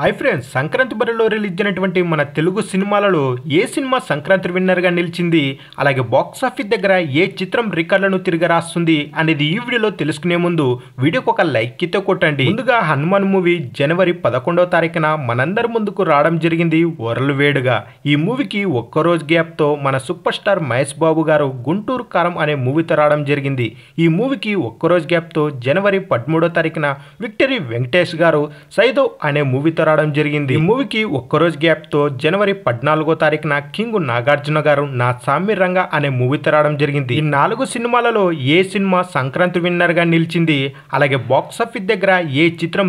hi friends Sankranti బరిలో release అయినటువంటి మన తెలుగు సినిమాలలో ఏ సినిమా సంక్రాంతి విన్నర్గా నిలిచింది అలాగే బాక్స్ ఆఫీస్ దగ్గర ఏ చిత్రం రికార్డులను తిరిగి రాస్తుంది అనేది ఈ వీడియోలో తెలుసుకునే ముందు వీడియోకి ఒక లైక్ ఇతో కొట్టండి ముందుగా హనుమాన్ మూవీ జనవరి పదకొండవ తారీఖున మనందరి ముందుకు రావడం జరిగింది వరలు వేడుగా ఈ మూవీకి ఒక్కరోజు గ్యాప్తో మన సూపర్ స్టార్ మహేష్ బాబు గారు గుంటూరు కారం అనే మూవీతో రావడం జరిగింది ఈ మూవీకి ఒక్కరోజు గ్యాప్తో జనవరి పదమూడో తారీఖున విక్టరీ వెంకటేష్ గారు సైదో అనే మూవీతో రావడం జరిగింది ఈ మూవీకి ఒక్కరోజు గ్యాప్ తో జనవరి పద్నాలుగో తారీఖున కింగ్ నాగార్జున గారు నా సామ్య రంగ అనే మూవీ తెరడం జరిగింది ఈ నాలుగు సినిమాలలో ఏ సినిమా సంక్రాంతి విన్నర్ గా నిలిచింది అలాగే బాక్సాఫీస్ దగ్గర ఏ చిత్రం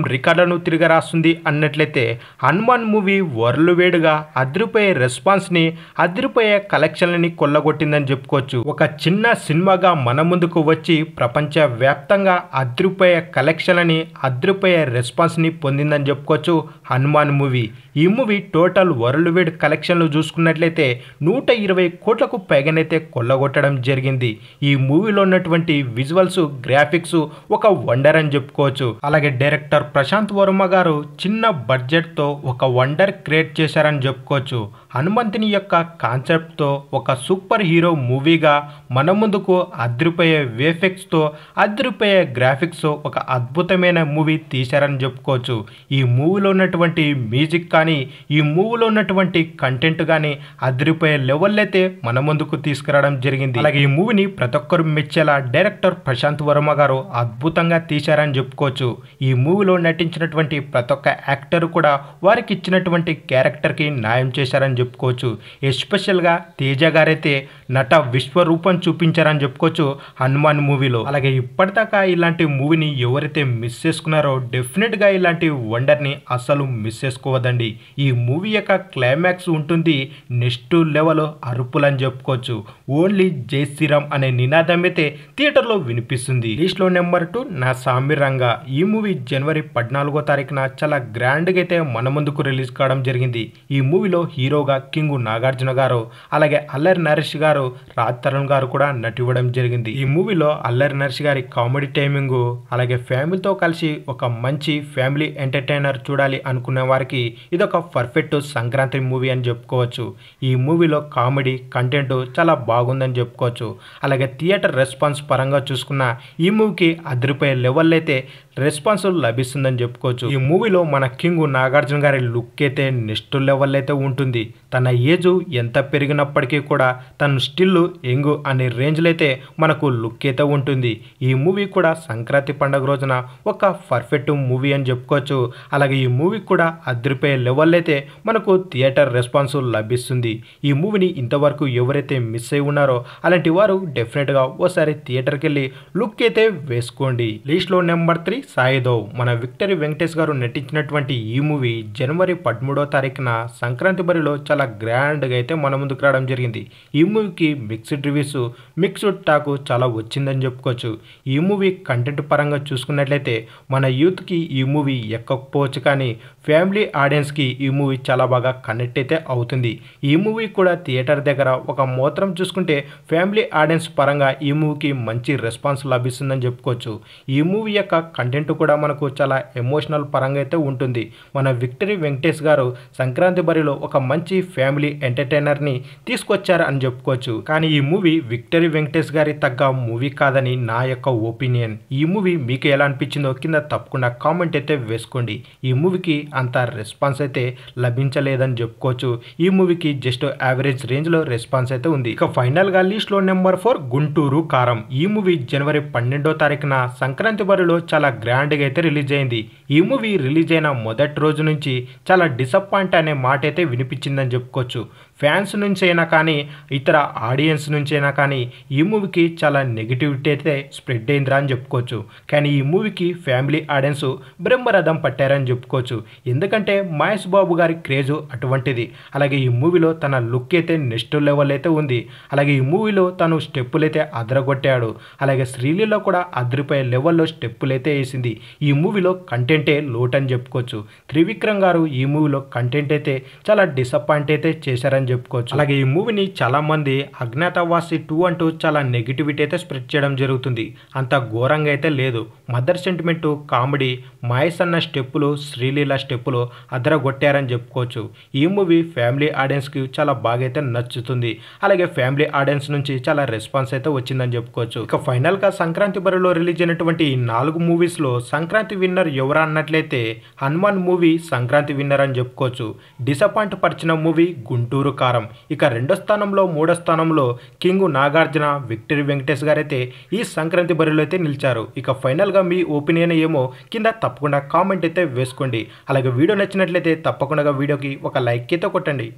తిరిగి రాస్తుంది అన్నట్లయితే హనుమాన్ మూవీ వరలు వేడుగా అదిరిపోయే రెస్పాన్స్ ని అదిరిపోయే కలెక్షన్లని కొల్లగొట్టిందని చెప్పుకోవచ్చు ఒక చిన్న సినిమాగా మన ముందుకు వచ్చి ప్రపంచ వ్యాప్తంగా అదిరిపోయే కలెక్షన్లని అదిరిపోయే రెస్పాన్స్ ని పొందిందని చెప్పుకోవచ్చు హనుమాన్ మూవీ ఈ మూవీ టోటల్ వరల్డ్ వైడ్ కలెక్షన్లు చూసుకున్నట్లయితే నూట ఇరవై కోట్లకు పైగానైతే కొల్లగొట్టడం జరిగింది ఈ మూవీలో ఉన్నటువంటి విజువల్స్ గ్రాఫిక్స్ ఒక వండర్ అని చెప్పుకోవచ్చు అలాగే డైరెక్టర్ ప్రశాంత్ వర్మ గారు చిన్న బడ్జెట్తో ఒక వండర్ క్రియేట్ చేశారని చెప్పుకోవచ్చు హనుమంతుని యొక్క కాన్సెప్ట్తో ఒక సూపర్ హీరో మూవీగా మన ముందుకు అదిరిపోయే వేఫెక్స్తో అదిరిపోయే గ్రాఫిక్స్ ఒక అద్భుతమైన మూవీ తీశారని చెప్పుకోవచ్చు ఈ మూవీలో ఉన్నటువంటి ఉన్నటువంటి మ్యూజిక్ కానీ ఈ మూవీలో ఉన్నటువంటి కంటెంట్ కానీ అదిరిపోయే లెవెల్ అయితే మన ముందుకు తీసుకురావడం జరిగింది అలాగే ఈ మూవీని ప్రతి ఒక్కరు మెచ్చేలా డైరెక్టర్ ప్రశాంత్ వర్మ గారు అద్భుతంగా తీశారని చెప్పుకోవచ్చు ఈ మూవీలో నటించినటువంటి ప్రతి ఒక్క యాక్టర్ కూడా వారికి ఇచ్చినటువంటి క్యారెక్టర్కి న్యాయం చేశారని చెప్పుకోవచ్చు ఎస్పెషల్గా తేజ గారైతే నట విశ్వరూపం చూపించారని చెప్పుకోవచ్చు హనుమాన్ మూవీలో అలాగే ఇప్పటిదాకా ఇలాంటి మూవీని ఎవరైతే మిస్ చేసుకున్నారో డెఫినెట్గా ఇలాంటి వండర్ని అసలు మిస్ చేసుకోవద్దండి ఈ మూవీ యొక్క క్లైమాక్స్ ఉంటుంది నెక్స్ట్ లెవెల్ అరుపులని చెప్పుకోవచ్చు ఓన్లీ జై శ్రీరామ్ అనే నినాదం అయితే థియేటర్లో వినిపిస్తుంది లిస్ట్లో నెంబర్ టూ నా సామిరంగా ఈ మూవీ జనవరి పద్నాలుగో తారీఖున చాలా గ్రాండ్గా అయితే మన ముందుకు రిలీజ్ కావడం జరిగింది ఈ మూవీలో హీరోగా కింగు నాగార్జున గారు అలాగే అల్లరి నరేష్ గారు రాజ్ తరుణ్ గారు కూడా నటివ్వడం జరిగింది ఈ మూవీలో అల్లరి నరేష్ గారి కామెడీ టైమింగ్ అలాగే ఫ్యామిలీతో కలిసి ఒక మంచి ఫ్యామిలీ ఎంటర్టైనర్ చూడాలి అనుకునే వారికి ఇదొక పర్ఫెక్ట్ సంక్రాంతి మూవీ అని చెప్పుకోవచ్చు ఈ మూవీలో కామెడీ కంటెంట్ చాలా బాగుందని చెప్పుకోవచ్చు అలాగే థియేటర్ రెస్పాన్స్ పరంగా చూసుకున్న ఈ మూవీకి అదిరిపోయే లెవెల్ అయితే రెస్పాన్స్ లభిస్తుందని చెప్పుకోవచ్చు ఈ మూవీలో మన కింగ్ నాగార్జున గారి లుక్ అయితే నెక్స్ట్ లెవెల్ అయితే ఉంటుంది తన ఏజ్ ఎంత పెరిగినప్పటికీ కూడా తన స్టిల్ యంగ్ అనే రేంజ్లో అయితే మనకు లుక్ అయితే ఉంటుంది ఈ మూవీ కూడా సంక్రాంతి పండుగ రోజున ఒక పర్ఫెక్ట్ మూవీ అని చెప్పుకోవచ్చు అలాగే ఈ మూవీ కూడా అదిరిపోయే లెవెల్ అయితే మనకు థియేటర్ రెస్పాన్స్ లభిస్తుంది ఈ మూవీని ఇంతవరకు ఎవరైతే మిస్ అయి ఉన్నారో అలాంటి వారు డెఫినెట్గా ఓసారి థియేటర్కి వెళ్ళి లుక్ అయితే వేసుకోండి లిస్ట్లో నెంబర్ త్రీ సాయిదోవ్ మన విక్టరీ వెంకటేష్ గారు నటించినటువంటి ఈ మూవీ జనవరి పదమూడో తారీఖున సంక్రాంతి బరిలో చాలా గ్రాండ్గా అయితే మన ముందుకు రావడం జరిగింది ఈ మూవీకి మిక్స్డ్ రివ్యూస్ మిక్స్డ్ టాక్ చాలా వచ్చిందని చెప్పుకోవచ్చు ఈ మూవీ కంటెంట్ పరంగా చూసుకున్నట్లయితే మన యూత్కి ఈ మూవీ ఎక్కకపోవచ్చు కానీ ఫ్యామిలీ ఆడియన్స్కి ఈ మూవీ చాలా బాగా కనెక్ట్ అయితే అవుతుంది ఈ మూవీ కూడా థియేటర్ దగ్గర ఒక మూత్రం చూసుకుంటే ఫ్యామిలీ ఆడియన్స్ పరంగా ఈ మూవీకి మంచి రెస్పాన్స్ లభిస్తుందని చెప్పుకోవచ్చు ఈ మూవీ యొక్క కంటెంట్ కంటెంట్ కూడా మనకు చాలా ఎమోషనల్ పరంగా అయితే ఉంటుంది మన విక్టరీ వెంకటేష్ గారు సంక్రాంతి బరిలో ఒక మంచి ఫ్యామిలీ ఎంటర్టైనర్ని తీసుకొచ్చారు అని చెప్పుకోవచ్చు కానీ ఈ మూవీ విక్టరీ వెంకటేష్ గారి తగ్గ మూవీ కాదని నా యొక్క ఒపీనియన్ ఈ మూవీ మీకు ఎలా అనిపించిందో కింద తప్పకుండా కామెంట్ అయితే వేసుకోండి ఈ మూవీకి అంత రెస్పాన్స్ అయితే లభించలేదని చెప్పుకోవచ్చు ఈ మూవీకి జస్ట్ యావరేజ్ రేంజ్లో రెస్పాన్స్ అయితే ఉంది ఇక ఫైనల్గా లో నెంబర్ ఫోర్ గుంటూరు కారం ఈ మూవీ జనవరి పన్నెండో తారీఖున సంక్రాంతి బరిలో చాలా గ్రాండ్గా అయితే రిలీజ్ అయింది ఈ మూవీ రిలీజ్ అయిన మొదటి రోజు నుంచి చాలా డిసప్పాయింట్ అనే మాట అయితే వినిపించిందని చెప్పుకోవచ్చు ఫ్యాన్స్ నుంచైనా కానీ ఇతర ఆడియన్స్ నుంచైనా కానీ ఈ మూవీకి చాలా నెగిటివిటీ అయితే స్ప్రెడ్ అయిందిరా అని చెప్పుకోవచ్చు కానీ ఈ మూవీకి ఫ్యామిలీ ఆడియన్స్ బ్రహ్మరథం పట్టారని చెప్పుకోవచ్చు ఎందుకంటే మహేష్ బాబు గారి క్రేజు అటువంటిది అలాగే ఈ మూవీలో తన లుక్ అయితే నెక్స్ట్ లెవెల్ అయితే ఉంది అలాగే ఈ మూవీలో తను స్టెప్పులు అయితే అదరగొట్టాడు అలాగే శ్రీలీలో కూడా అదిరిపోయే లెవెల్లో స్టెప్పులు అయితే వేసింది ఈ మూవీలో కంటెంటే లోట్ అని చెప్పుకోవచ్చు త్రివిక్రమ్ గారు ఈ మూవీలో కంటెంట్ అయితే చాలా డిసప్పాయింట్ అయితే చేశారని చెప్పుకోవచ్చు అలాగే ఈ మూవీని చాలా మంది అజ్ఞాతవాసి టూ అంటూ చాలా నెగిటివిటీ అయితే స్ప్రెడ్ చేయడం జరుగుతుంది అంత ఘోరంగా అయితే లేదు మదర్ సెంటిమెంట్ కామెడీ మాయస్ అన్న స్టెప్పులు శ్రీలీల స్టెప్పులు అద్దర కొట్టారని చెప్పుకోవచ్చు ఈ మూవీ ఫ్యామిలీ ఆడియన్స్కి చాలా బాగా అయితే నచ్చుతుంది అలాగే ఫ్యామిలీ ఆడియన్స్ నుంచి చాలా రెస్పాన్స్ అయితే వచ్చిందని చెప్పుకోవచ్చు ఇక ఫైనల్గా సంక్రాంతి బరిలో రిలీజ్ అయినటువంటి ఈ నాలుగు మూవీస్లో సంక్రాంతి విన్నర్ ఎవరా అన్నట్లయితే హనుమాన్ మూవీ సంక్రాంతి విన్నర్ అని చెప్పుకోవచ్చు డిసప్పాయింట్ పరిచిన మూవీ గుంటూరు కారం ఇక రెండో స్థానంలో మూడో స్థానంలో కింగ్ నాగార్జున విక్టరీ వెంకటేష్ గారైతే ఈ సంక్రాంతి బరిలో అయితే నిలిచారు ఇక ఫైనల్గా మీ ఒపీనియన్ ఏమో కింద తప్పకుండా కామెంట్ అయితే వేసుకోండి అలాగే వీడియో నచ్చినట్లయితే తప్పకుండా వీడియోకి ఒక లైక్ అయితే కొట్టండి